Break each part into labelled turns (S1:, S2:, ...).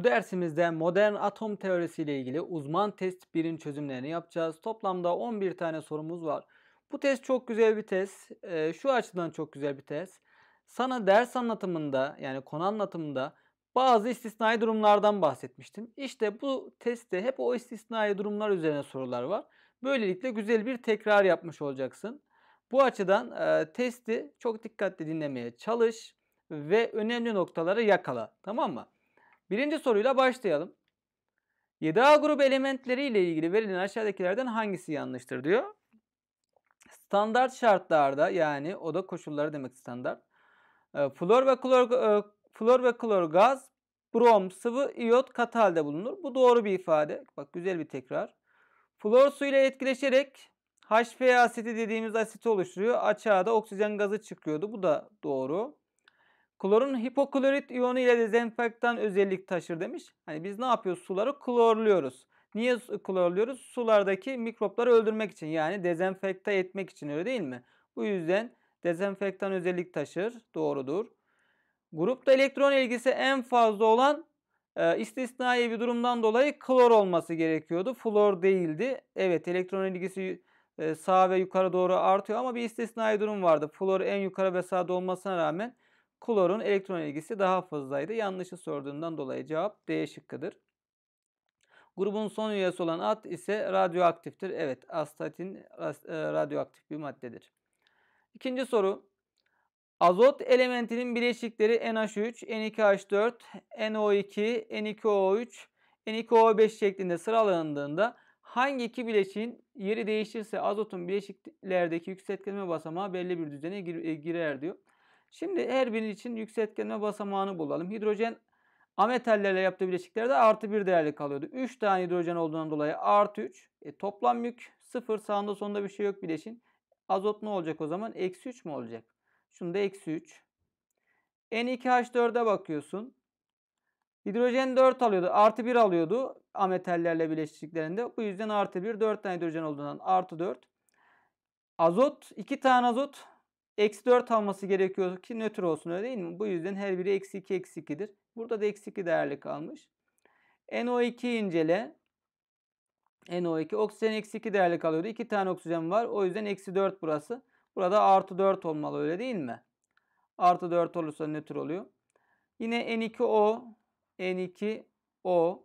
S1: Bu dersimizde modern atom teorisi ile ilgili uzman test 1'in çözümlerini yapacağız. Toplamda 11 tane sorumuz var. Bu test çok güzel bir test. Ee, şu açıdan çok güzel bir test. Sana ders anlatımında yani konu anlatımında bazı istisnai durumlardan bahsetmiştim. İşte bu testte hep o istisnai durumlar üzerine sorular var. Böylelikle güzel bir tekrar yapmış olacaksın. Bu açıdan e, testi çok dikkatli dinlemeye çalış ve önemli noktaları yakala. Tamam mı? Birinci soruyla başlayalım. 7A grup elementleri ile ilgili verilen aşağıdakilerden hangisi yanlıştır diyor. Standart şartlarda yani oda koşulları demek standart. Ee, flor ve klor, e, flor ve klor gaz, brom, sıvı, iot katı halde bulunur. Bu doğru bir ifade. Bak güzel bir tekrar. Flor su ile etkileşerek HF asiti dediğimiz asiti oluşturuyor. Açığa da oksijen gazı çıkıyordu. Bu da doğru. Klorun hipoklorit iyonu ile dezenfektan özellik taşır demiş. Hani biz ne yapıyoruz? Suları klorluyoruz. Niye klorluyoruz? Sulardaki mikropları öldürmek için yani dezenfekte etmek için öyle değil mi? Bu yüzden dezenfektan özellik taşır. Doğrudur. Grupta elektron ilgisi en fazla olan e, istisnai bir durumdan dolayı klor olması gerekiyordu. Flor değildi. Evet elektron ilgisi e, sağa ve yukarı doğru artıyor ama bir istisnai durum vardı. Flor en yukarı ve sağda olmasına rağmen klorun elektron ilgisi daha fazlaydı. Yanlışı sorduğundan dolayı cevap D şıkkıdır. Grubun son üyesi olan at ise radyoaktiftir. Evet, astatin e, radyoaktif bir maddedir. İkinci soru. Azot elementinin bileşikleri NH3, N2H4, NO2, N2O3, N2O5 şeklinde sıralandığında hangi iki bileşiğin yeri değişirse azotun bileşiklerdeki yükseltme basamağı belli bir düzene e, girer diyor. Şimdi her biri için yükseltgenme basamağını bulalım. Hidrojen ametallerle yaptığı bileşiklerde artı bir değerli kalıyordu. 3 tane hidrojen olduğundan dolayı artı 3. E, toplam yük 0 sağında sonunda bir şey yok bileşin. Azot ne olacak o zaman? Eksi 3 mü olacak? Şunu da eksi 3. N2H4'e bakıyorsun. Hidrojen 4 alıyordu. Artı 1 alıyordu ametallerle bileştiklerinde. Bu yüzden artı 1. 4 tane hidrojen olduğundan artı 4. Azot 2 tane azot Eksi 4 alması gerekiyor ki nötr olsun öyle değil mi? Bu yüzden her biri eksi 2 eksi 2'dir. Burada da eksi 2 değerli kalmış. NO2 incele. NO2 oksijen eksi 2 değerli kalıyordu. 2 tane oksijen var. O yüzden eksi 4 burası. Burada artı 4 olmalı öyle değil mi? Artı 4 olursa nötr oluyor. Yine N2O, N2O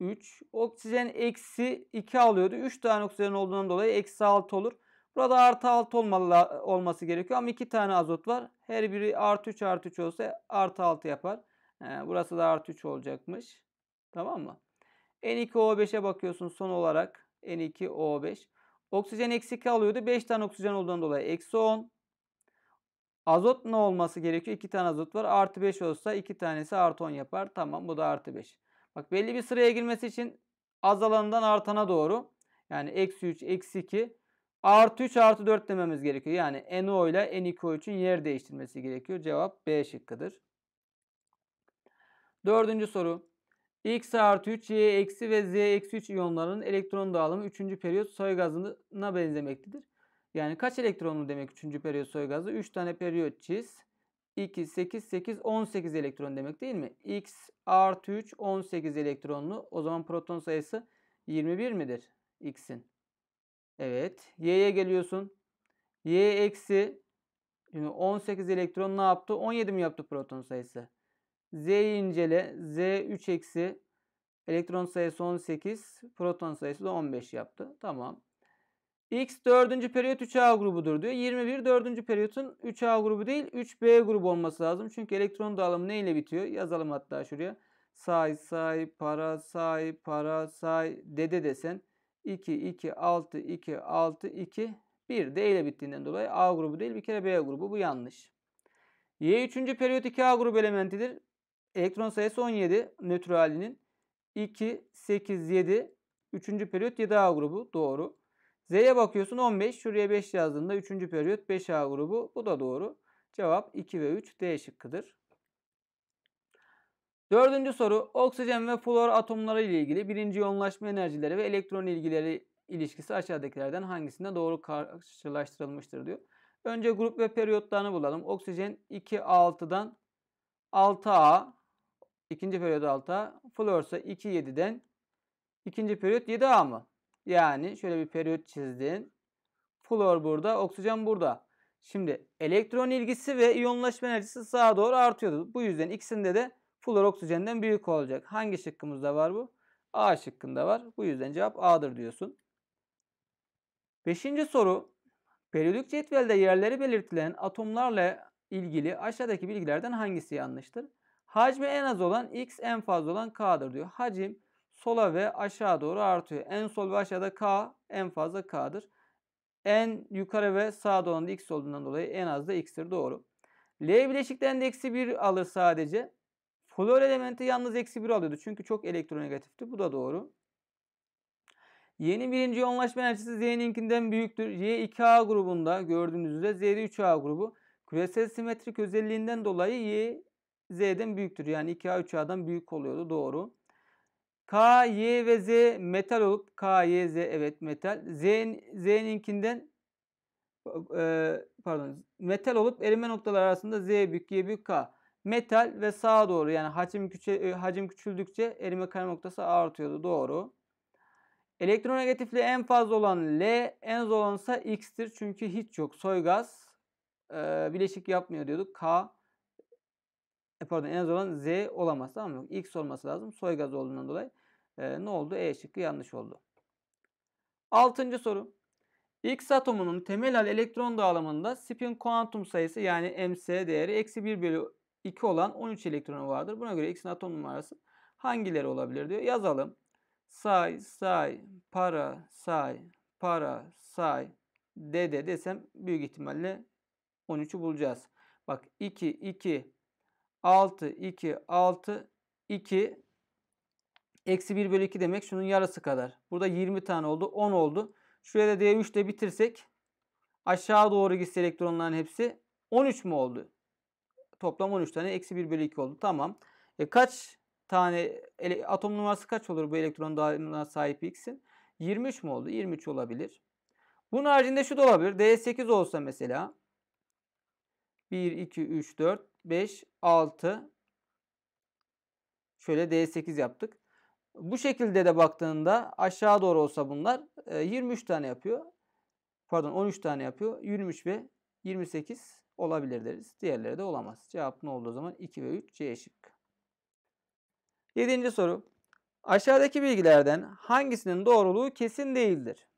S1: 3. Oksijen eksi 2 alıyordu. 3 tane oksijen olduğundan dolayı eksi 6 olur. Burada artı 6 olmalı, olması gerekiyor ama iki tane azot var. Her biri artı 3 artı 3 olsa artı 6 yapar. Yani ee, burası da artı 3 olacakmış. Tamam mı? N2O5'e bakıyorsun son olarak. N2O5. Oksijen eksik alıyordu. 5 tane oksijen olduğundan dolayı eksi 10. Azot ne olması gerekiyor? 2 tane azot var. Artı 5 olsa 2 tanesi artı 10 yapar. Tamam bu da artı 5. Bak belli bir sıraya girmesi için azalanından artana doğru. Yani eksi 3, eksi 2 Artı 3 artı 4 dememiz gerekiyor. Yani NO ile NiCO3'ün yer değiştirmesi gerekiyor. Cevap B şıkkıdır. Dördüncü soru. X artı 3, Y eksi ve Z eksi 3 iyonlarının elektron dağılımı 3. periyot soy gazına benzemektedir. Yani kaç elektronlu demek 3. periyot soy gazı? 3 tane periyot çiz. 2, 8, 8, 18 elektron demek değil mi? X artı 3, 18 elektronlu. O zaman proton sayısı 21 midir? X'in. Evet. Y'ye geliyorsun. Y eksi şimdi 18 elektron ne yaptı? 17 mi yaptı proton sayısı? Z'yi incele. Z 3 eksi elektron sayısı 18. Proton sayısı da 15 yaptı. Tamam. X 4. periyot 3A grubudur diyor. 21 4. periyotun 3A grubu değil 3B grubu olması lazım. Çünkü elektron dağılımı neyle bitiyor? Yazalım hatta şuraya. Say say para say para say dede desen. 2, 2, 6, 2, 6, 2, 1 D ile bittiğinden dolayı A grubu değil bir kere B grubu. Bu yanlış. Y 3. periyot 2A grubu elementidir. Elektron sayısı 17 nötr halinin. 2, 8, 7. 3. periyot 7A grubu. Doğru. Z'ye bakıyorsun 15. Şuraya 5 yazdığında 3. periyot 5A grubu. Bu da doğru. Cevap 2 ve 3 D şıkkıdır. Dördüncü soru oksijen ve flor atomları ile ilgili birinci yoğunlaşma enerjileri ve elektron ilgileri ilişkisi aşağıdakilerden hangisinde doğru karşılaştırılmıştır diyor. Önce grup ve periyotlarını bulalım. Oksijen 2.6'dan 6A, ikinci periyod 6A, flor ise 2.7'den ikinci periyot 7A mı? Yani şöyle bir periyot çizdin. Flor burada, oksijen burada. Şimdi elektron ilgisi ve iyonlaşma enerjisi sağa doğru artıyordu. Bu yüzden ikisinde de flor oksijenden büyük olacak. Hangi şıkkımızda var bu? A şıkkında var. Bu yüzden cevap A'dır diyorsun. Beşinci soru. Periyodik cetvelde yerleri belirtilen atomlarla ilgili aşağıdaki bilgilerden hangisi yanlıştır? Hacmi en az olan X en fazla olan K'dır diyor. Hacim sola ve aşağı doğru artıyor. En sol ve aşağıda K en fazla K'dır. En yukarı ve sağda olan X olduğundan dolayı en az da X'tir. Doğru. L bileşikten eksi 1 alır sadece. Flor elementi yalnız eksi 1 alıyordu. Çünkü çok elektronegatifti. Bu da doğru. Yeni birinci yoğunlaşma enerjisi Z'ninkinden büyüktür. Y2A grubunda gördüğünüz üzere Z3A grubu küresel simetrik özelliğinden dolayı Y Z'den büyüktür. Yani 2A 3A'dan büyük oluyordu. Doğru. K, Y ve Z metal olup K, Y, Z evet metal. Z, Z'ninkinden e, pardon metal olup erime noktalar arasında Z büyük, Y büyük K metal ve sağa doğru yani hacim, küçü e, hacim küçüldükçe erime kayma noktası artıyordu. Doğru. Elektronegatifliği en fazla olan L, en zor ise X'tir. Çünkü hiç yok. soygaz e, bileşik yapmıyor diyorduk. K e pardon en az olan Z olamaz tamam mı? X olması lazım. soygaz gaz olduğundan dolayı e, ne oldu? E şıkkı yanlış oldu. Altıncı soru. X atomunun temel hal elektron dağılımında spin kuantum sayısı yani MC değeri eksi 1 bölü 2 olan 13 elektronu vardır. Buna göre X'in atom numarası hangileri olabilir diyor. Yazalım. Say, say, para, say, para, say, dede desem büyük ihtimalle 13'ü bulacağız. Bak 2, 2, 6, 2, 6, 2, eksi 1 bölü 2 demek şunun yarısı kadar. Burada 20 tane oldu, 10 oldu. Şuraya da D3 de bitirsek aşağı doğru gitse elektronların hepsi 13 mü oldu? Toplam 13 tane eksi 1 bölü 2 oldu. Tamam. E, kaç tane ele, atom numarası kaç olur bu elektron dağılımına sahip X'in? 23 mü oldu? 23 olabilir. Bunun haricinde şu da olabilir. D8 olsa mesela 1, 2, 3, 4, 5, 6 şöyle D8 yaptık. Bu şekilde de baktığında aşağı doğru olsa bunlar 23 e, tane yapıyor. Pardon 13 tane yapıyor. 23 ve 28 olabilir deriz. Diğerleri de olamaz. Cevap ne oldu zaman? 2 ve 3 C şıkkı. 7. soru. Aşağıdaki bilgilerden hangisinin doğruluğu kesin değildir?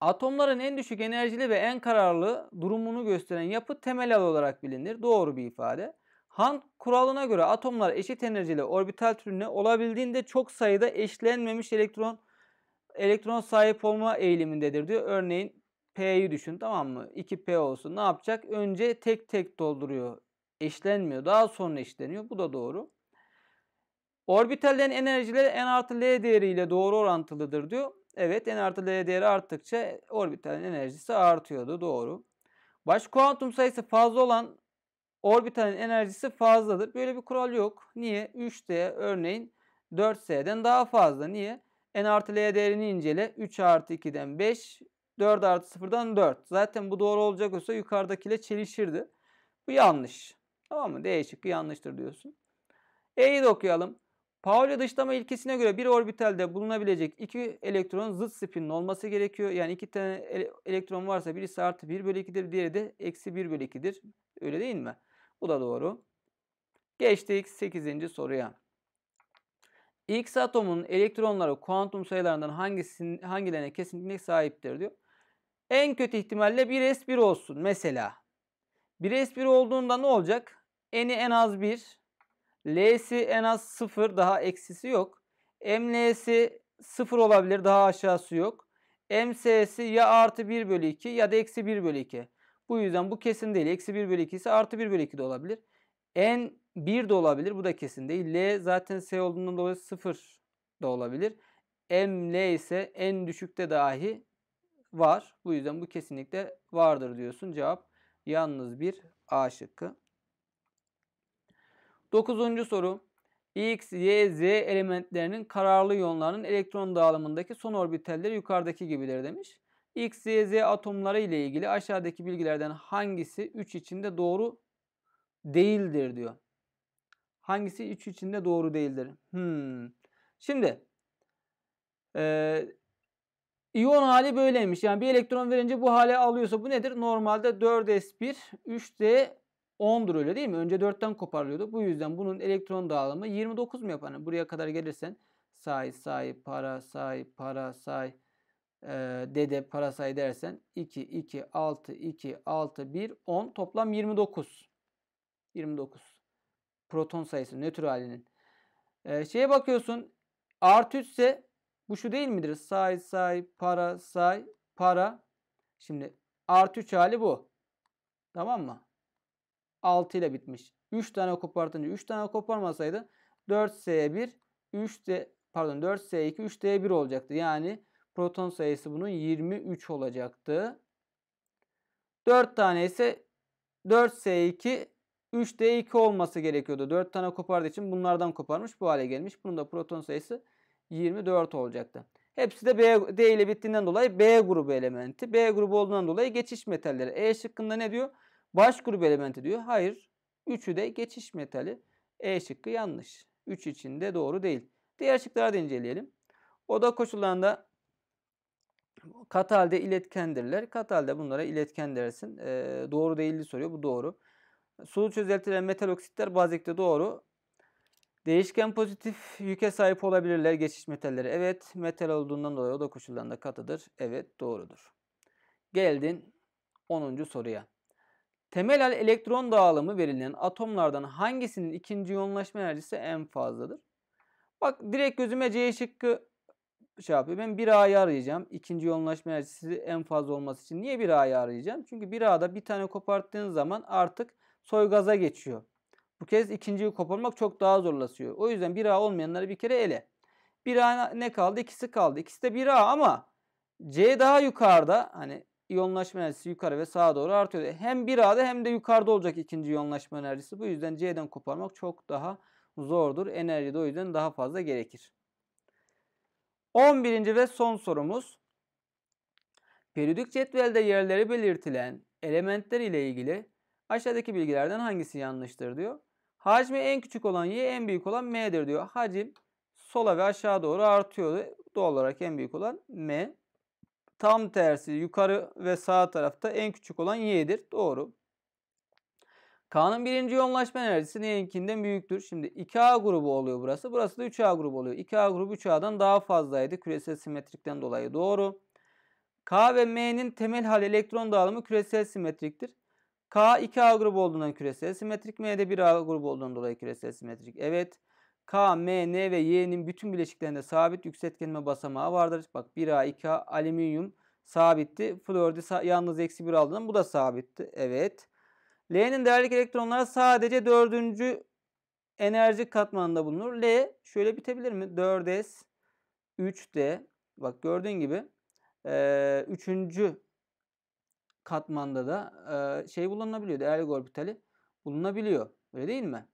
S1: Atomların en düşük enerjili ve en kararlı durumunu gösteren yapı temel olarak bilinir. Doğru bir ifade. Hunt kuralına göre atomlar eşit enerjili orbital türüne olabildiğinde çok sayıda eşlenmemiş elektron elektron sahip olma eğilimindedir diyor. Örneğin P'yi düşün tamam mı? 2P olsun. Ne yapacak? Önce tek tek dolduruyor. Eşlenmiyor. Daha sonra eşleniyor. Bu da doğru. Orbitallerin enerjileri n artı l değeriyle doğru orantılıdır diyor. Evet n artı l değeri arttıkça orbitalin enerjisi artıyordu. Doğru. Baş kuantum sayısı fazla olan orbitalin enerjisi fazladır. Böyle bir kural yok. Niye? 3D örneğin 4S'den daha fazla. Niye? n artı l değerini incele. 3 artı 2'den 5, 4 artı 0'dan 4. Zaten bu doğru olacak olsa yukarıdakiyle çelişirdi. Bu yanlış. Tamam mı? D şıkkı yanlıştır diyorsun. E'yi de okuyalım. Pauli dışlama ilkesine göre bir orbitalde bulunabilecek iki elektronun zıt spinli olması gerekiyor. Yani iki tane elektron varsa birisi artı 1 bölü 2'dir, diğeri de eksi 1 bölü 2'dir. Öyle değil mi? Bu da doğru. Geçtik 8. soruya. X atomunun elektronları kuantum sayılarından hangisinin, hangilerine kesinlikle sahiptir diyor. En kötü ihtimalle 1s1 olsun mesela. 1s1 olduğunda ne olacak? n'i en az 1, l'si en az 0 daha eksisi yok. ml'si 0 olabilir daha aşağısı yok. ms'si ya artı 1 bölü 2 ya da eksi 1 bölü 2. Bu yüzden bu kesin değil. Eksi 1 bölü 2 ise artı 1 bölü 2 de olabilir. n 1 de olabilir. Bu da kesin değil. L zaten S olduğundan dolayı 0 da olabilir. M L ise en düşükte dahi var. Bu yüzden bu kesinlikle vardır diyorsun. Cevap yalnız bir A şıkkı. Dokuzuncu soru. X, Y, Z elementlerinin kararlı yonlarının elektron dağılımındaki son orbitalleri yukarıdaki gibidir demiş. X, Y, Z atomları ile ilgili aşağıdaki bilgilerden hangisi 3 içinde doğru değildir diyor. Hangisi 3 içinde doğru değildir? Hmm. Şimdi İyon hali böyleymiş. Yani bir elektron verince bu hale alıyorsa bu nedir? Normalde 4s1, 3d 10'dur öyle değil mi? Önce 4'ten koparılıyordu. Bu yüzden bunun elektron dağılımı 29 mu yapar? Buraya kadar gelirsen say say para say para say e, dede para say dersen 2 2 6 2 6 1 10 toplam 29. 29. Proton sayısı nötr halinin. E, şeye bakıyorsun artı ise bu şu değil midir? Say say para say para. Şimdi artı 3 hali bu. Tamam mı? 6 ile bitmiş. 3 tane kopartınca 3 tane koparmasaydı 4S1 3 de pardon 4S2 3D1 olacaktı. Yani proton sayısı bunun 23 olacaktı. 4 tane ise 4S2 3D2 olması gerekiyordu. 4 tane kopardığı için bunlardan koparmış bu hale gelmiş. Bunun da proton sayısı 24 olacaktı. Hepsi de B, D ile bittiğinden dolayı B grubu elementi. B grubu olduğundan dolayı geçiş metalleri. E şıkkında ne diyor? Baş grubu elementi diyor. Hayır. Üçü de geçiş metali. E şıkkı yanlış. 3 içinde doğru değil. Diğer şıkları da inceleyelim. Oda koşullarında kat halde iletkendirler. Kat halde bunlara iletken dersin. E, doğru değil soruyor. Bu doğru. Sulu çözeltilen metal oksitler bazikte doğru. Değişken pozitif yüke sahip olabilirler geçiş metalleri. Evet, metal olduğundan dolayı oda koşullarında katıdır. Evet, doğrudur. Geldin 10. soruya. Temel elektron dağılımı verilen atomlardan hangisinin ikinci yoğunlaşma enerjisi en fazladır? Bak direkt gözüme C şıkkı şey yapıyor. Ben 1A'yı arayacağım. İkinci yoğunlaşma enerjisi en fazla olması için. Niye 1A'yı arayacağım? Çünkü 1A'da bir tane koparttığın zaman artık soygaza geçiyor. Bu kez ikinciyi koparmak çok daha zorlaşıyor. O yüzden bir a olmayanları bir kere ele. Bir a ne kaldı? İkisi kaldı. İkisi de bir a ama C daha yukarıda. Hani iyonlaşma enerjisi yukarı ve sağa doğru artıyor. Hem 1A'da hem de yukarıda olacak ikinci iyonlaşma enerjisi. Bu yüzden C'den koparmak çok daha zordur. Enerji de o yüzden daha fazla gerekir. 11. ve son sorumuz. Periyodik cetvelde yerleri belirtilen elementler ile ilgili aşağıdaki bilgilerden hangisi yanlıştır diyor. Hacmi en küçük olan y en büyük olan m'dir diyor. Hacim sola ve aşağı doğru artıyor. Doğal olarak en büyük olan m. Tam tersi yukarı ve sağ tarafta en küçük olan y'dir. Doğru. K'nın birinci yoğunlaşma enerjisi N'ninkinden büyüktür. Şimdi 2A grubu oluyor burası. Burası da 3A grubu oluyor. 2A grubu 3A'dan daha fazlaydı. Küresel simetrikten dolayı doğru. K ve M'nin temel hal elektron dağılımı küresel simetriktir. K 2A grubu olduğundan küresel simetrik. M de 1A grubu olduğundan dolayı küresel simetrik. Evet. K, M, N ve Y'nin bütün bileşiklerinde sabit yükseltgenme basamağı vardır. Bak 1A, 2A, alüminyum sabitti. Flordi sa yalnız eksi 1 aldığından bu da sabitti. Evet. L'nin değerlik elektronları sadece dördüncü enerji katmanında bulunur. L şöyle bitebilir mi? 4S, 3D. Bak gördüğün gibi e, üçüncü katmanda da şey bulunabiliyor. değerli orbitali bulunabiliyor. Öyle değil mi?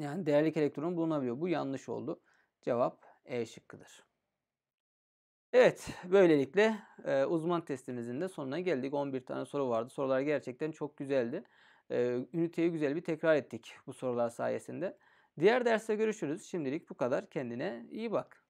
S1: Yani değerlik elektron bulunabiliyor. Bu yanlış oldu. Cevap E şıkkıdır. Evet, böylelikle uzman testimizin de sonuna geldik. 11 tane soru vardı. Sorular gerçekten çok güzeldi. üniteyi güzel bir tekrar ettik bu sorular sayesinde. Diğer derste görüşürüz. Şimdilik bu kadar. Kendine iyi bak.